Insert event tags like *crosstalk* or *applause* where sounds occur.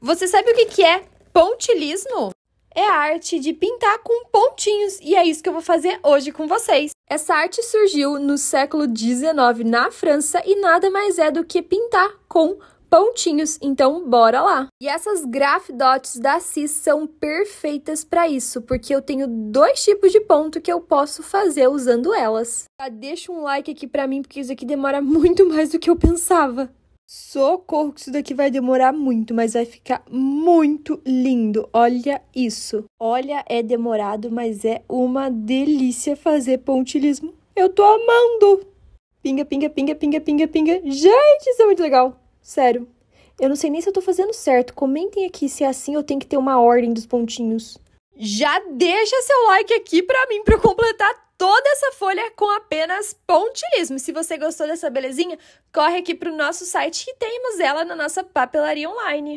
Você sabe o que, que é pontilismo? É a arte de pintar com pontinhos e é isso que eu vou fazer hoje com vocês. Essa arte surgiu no século XIX na França e nada mais é do que pintar com pontinhos, então bora lá. E essas graph dots da CIS são perfeitas para isso, porque eu tenho dois tipos de ponto que eu posso fazer usando elas. Ah, deixa um like aqui para mim, porque isso aqui demora *laughs* muito mais do que eu pensava. Socorro, que isso daqui vai demorar muito, mas vai ficar muito lindo. Olha isso. Olha, é demorado, mas é uma delícia fazer pontilismo. Eu tô amando. Pinga, pinga, pinga, pinga, pinga, pinga. Gente, isso é muito legal. Sério. Eu não sei nem se eu tô fazendo certo. Comentem aqui se é assim ou tem que ter uma ordem dos pontinhos. Já deixa seu like aqui pra mim, pra eu completar toda essa folha com apenas pontilhismo. Se você gostou dessa belezinha, corre aqui para o nosso site que temos ela na nossa papelaria online.